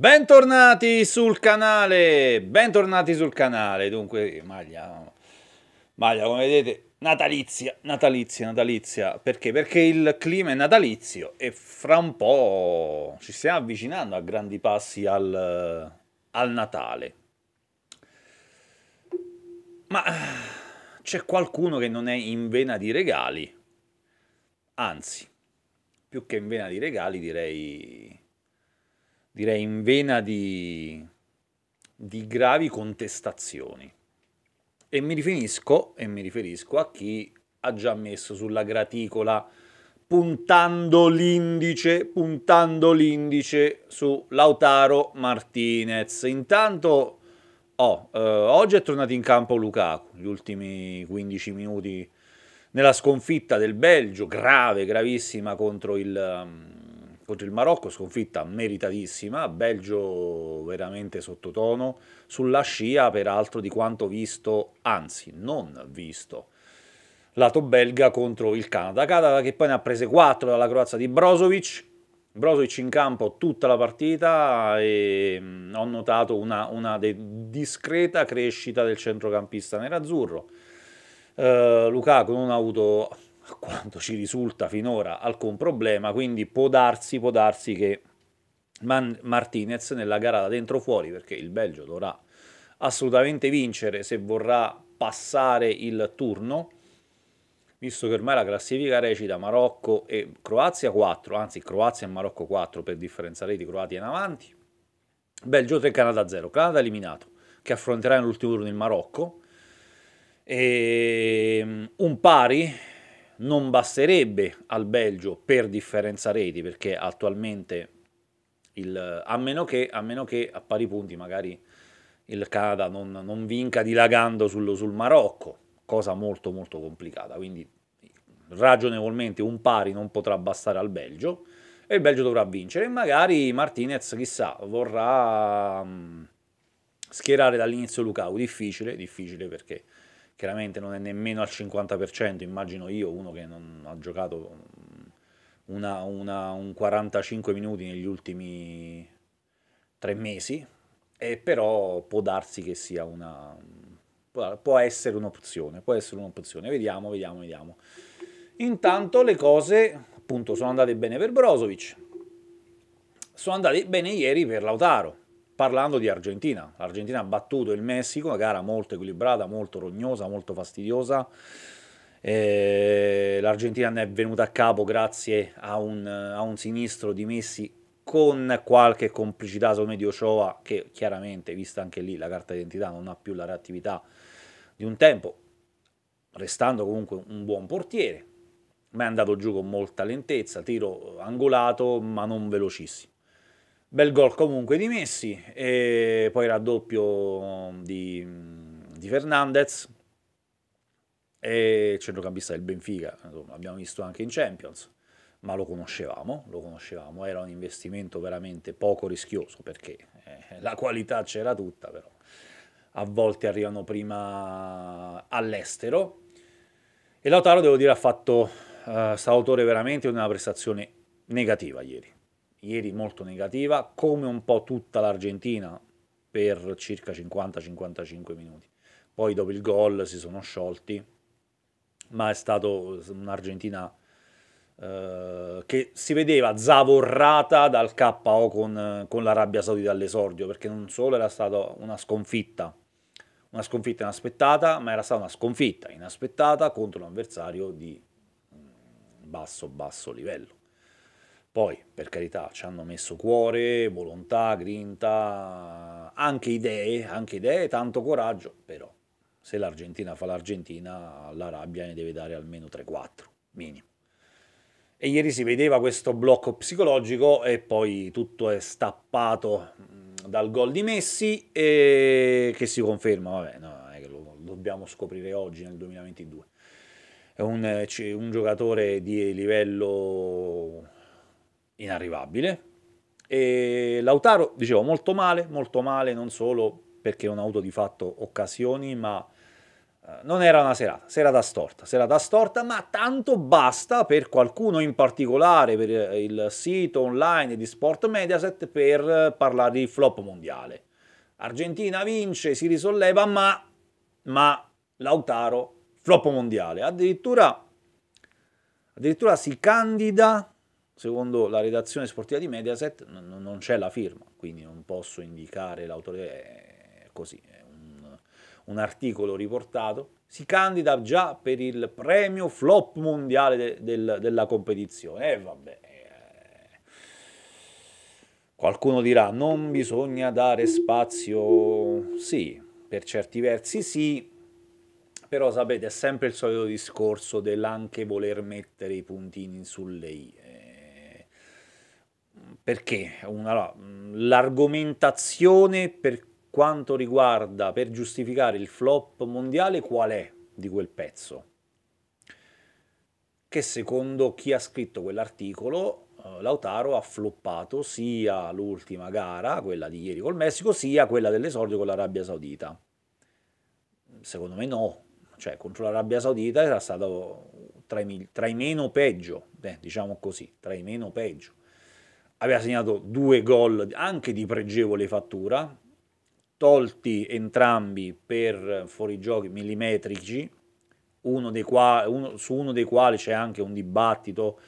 Bentornati sul canale, bentornati sul canale, dunque maglia, maglia come vedete natalizia, natalizia, natalizia, perché? Perché il clima è natalizio e fra un po' ci stiamo avvicinando a grandi passi al, al Natale. Ma c'è qualcuno che non è in vena di regali, anzi, più che in vena di regali direi direi in vena di, di gravi contestazioni. E mi, e mi riferisco a chi ha già messo sulla graticola puntando l'indice, puntando l'indice su Lautaro Martinez. Intanto oh, eh, oggi è tornato in campo Lukaku, gli ultimi 15 minuti nella sconfitta del Belgio, grave, gravissima contro il ehm, contro il Marocco, sconfitta meritatissima, Belgio veramente sottotono, sulla scia peraltro di quanto visto, anzi non visto, lato belga contro il Canada. Canada che poi ne ha prese 4 dalla Croazia di Brozovic, Brozovic in campo tutta la partita e mm, ho notato una, una discreta crescita del centrocampista nerazzurro. Uh, Lukaku non ha avuto a quanto ci risulta finora alcun problema, quindi può darsi, può darsi che Man- Martinez nella gara da dentro fuori, perché il Belgio dovrà assolutamente vincere se vorrà passare il turno, visto che ormai la classifica recita Marocco e Croazia 4, anzi Croazia e Marocco 4 per differenza reti Croati in avanti, Belgio 3 Canada 0, Canada eliminato, che affronterà nell'ultimo turno il Marocco, e ehm, un pari non basterebbe al Belgio per differenza reti, perché attualmente, il, a, meno che, a, meno che, a pari punti magari il Canada non, non vinca dilagando sul, sul, Marocco, cosa molto molto complicata, quindi ragionevolmente un pari non potrà bastare al Belgio e il Belgio dovrà vincere, e magari Martinez chissà vorrà mm, schierare dall'inizio Lukaku, difficile, difficile perché chiaramente non è nemmeno al 50%, immagino io, uno che non ha giocato una, una, un 45 minuti negli ultimi tre mesi, e però può darsi che sia una... può essere un'opzione, può essere un'opzione, vediamo, vediamo, vediamo. Intanto le cose appunto sono andate bene per Brozovic, sono andate bene ieri per Lautaro, parlando di Argentina. L'Argentina ha battuto il Messico, una gara molto equilibrata, molto rognosa, molto fastidiosa. E L'Argentina ne è venuta a capo grazie a un, a un sinistro di Messi con qualche complicità su me Ochoa che chiaramente, vista anche lì la carta d'identità, non ha più la reattività di un tempo, restando comunque un buon portiere, ma è andato giù con molta lentezza, tiro angolato ma non velocissimo. Bel gol comunque di Messi e poi raddoppio di, di Fernandez e centrocampista del Benfica, l'abbiamo visto anche in Champions, ma lo conoscevamo, lo conoscevamo, era un investimento veramente poco rischioso perché eh, la qualità c'era tutta, però a volte arrivano prima all'estero e Lautaro devo dire ha fatto eh, stato autore veramente una prestazione negativa ieri ieri molto negativa, come un po' tutta l'Argentina per circa 50-55 minuti. Poi dopo il gol si sono sciolti, ma è stato un'Argentina eh, che si vedeva zavorrata dal KO con, con l'Arabia Saudita all'esordio, perché non solo era stata una sconfitta, una sconfitta inaspettata, ma era stata una sconfitta inaspettata contro un avversario di mm, basso basso livello. Poi, per carità, ci hanno messo cuore, volontà, grinta, anche idee, anche idee, tanto coraggio, però se l'Argentina fa l'Argentina, l'Arabia ne deve dare almeno 3-4, minimo. E ieri si vedeva questo blocco psicologico e poi tutto è stappato mm, dal gol di Messi e che si conferma, vabbè, no, è che lo dobbiamo scoprire oggi nel 2022. È un, eh, un giocatore di livello inarrivabile. E Lautaro, dicevo, molto male, molto male, non solo perché è ha avuto di fatto occasioni, ma eh, non era una serata, serata storta, serata storta, ma tanto basta per qualcuno in particolare, per eh, il sito online di Sport Mediaset, per eh, parlare di flop mondiale. Argentina vince, si risolleva, ma, ma Lautaro, flop mondiale. Addirittura, addirittura si candida secondo la redazione sportiva di Mediaset n- non c'è la firma, quindi non posso indicare l'autore, è così, è un, un articolo riportato, si candida già per il premio flop mondiale de- del- della competizione, e eh, vabbè, eh. Qualcuno dirà non bisogna dare spazio, sì, per certi versi sì, però sapete è sempre il solito discorso dell'anche voler mettere i puntini sulle i. Eh. Perché? Allora, l'argomentazione per quanto riguarda, per giustificare il flop mondiale, qual è di quel pezzo? Che secondo chi ha scritto quell'articolo eh, Lautaro ha floppato sia l'ultima gara, quella di ieri col Messico, sia quella dell'esordio con l'Arabia Saudita. Secondo me no, cioè contro l'Arabia Saudita era stato tra i, tra i meno peggio, eh, diciamo così, tra i meno peggio aveva segnato due gol anche di pregevole fattura, tolti entrambi per fuorigiochi millimetrici, uno quali, uno, su uno dei quali c'è anche un dibattito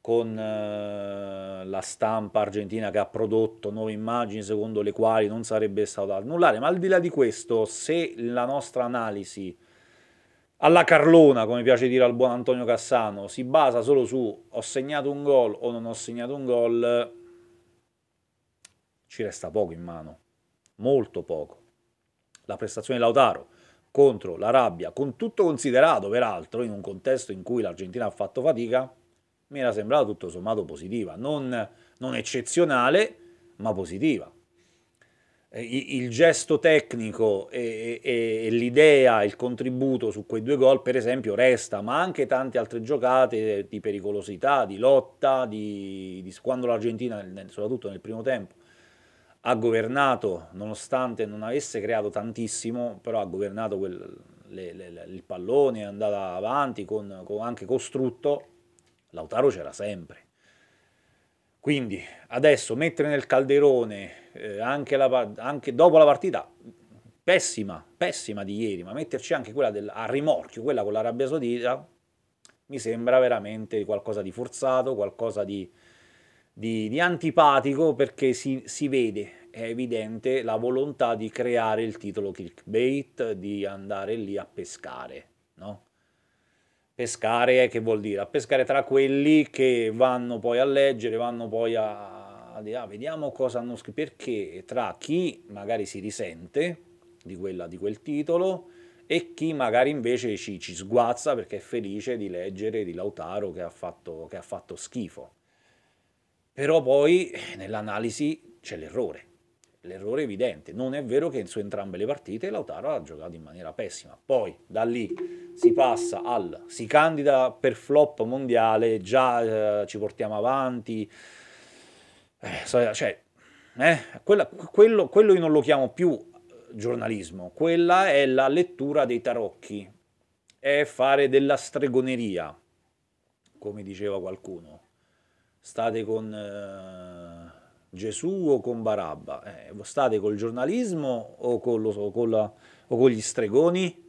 con eh, la stampa argentina che ha prodotto nuove immagini secondo le quali non sarebbe stato annullare, ma al di là di questo, se la nostra analisi alla Carlona, come piace dire al buon Antonio Cassano, si basa solo su ho segnato un gol o non ho segnato un gol, ci resta poco in mano, molto poco. La prestazione di Lautaro contro l'Arabia, con tutto considerato peraltro in un contesto in cui l'Argentina ha fatto fatica, mi era sembrata tutto sommato positiva, non, non eccezionale, ma positiva. Eh, il gesto tecnico e, e, e l'idea, il contributo su quei due gol, per esempio, resta, ma anche tante altre giocate di pericolosità, di lotta, di, di quando l'Argentina, soprattutto nel primo tempo, ha governato, nonostante non avesse creato tantissimo, però ha governato quel, le, le, il pallone, è andata avanti, con, con anche costrutto, Lautaro c'era sempre quindi adesso mettere nel calderone eh, anche, la, anche, dopo la partita pessima, pessima di ieri, ma metterci anche quella del, a rimorchio, quella con l'Arabia Saudita, mi sembra veramente qualcosa di forzato, qualcosa di, di, di antipatico perché si, si, vede, è evidente la volontà di creare il titolo clickbait, di andare lì a pescare, no? pescare eh, che vuol dire? A pescare tra quelli che vanno poi a leggere, vanno poi a, a dire, ah, vediamo cosa hanno scritto, perché tra chi magari si risente di, quella, di quel titolo e chi magari invece ci, ci, sguazza perché è felice di leggere di Lautaro che ha fatto, che ha fatto schifo. Però poi eh, nell'analisi c'è l'errore l'errore evidente. Non è vero che su entrambe le partite Lautaro ha giocato in maniera pessima. Poi da lì si passa al si candida per flop mondiale, già eh, ci portiamo avanti. Eh, cioè, eh, quella, quello, quello io non lo chiamo più eh, giornalismo, quella è la lettura dei tarocchi, è fare della stregoneria, come diceva qualcuno. State con eh, Gesù o con Barabba? Eh, state col giornalismo o con, lo, con la, o con, gli stregoni?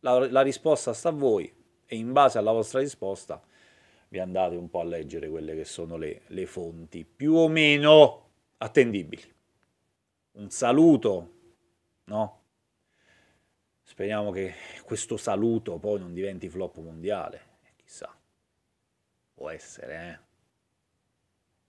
La, la risposta sta a voi e in base alla vostra risposta vi andate un po' a leggere quelle che sono le, le fonti più o meno attendibili. Un saluto, no? Speriamo che questo saluto poi non diventi flop mondiale, chissà. Può essere, eh.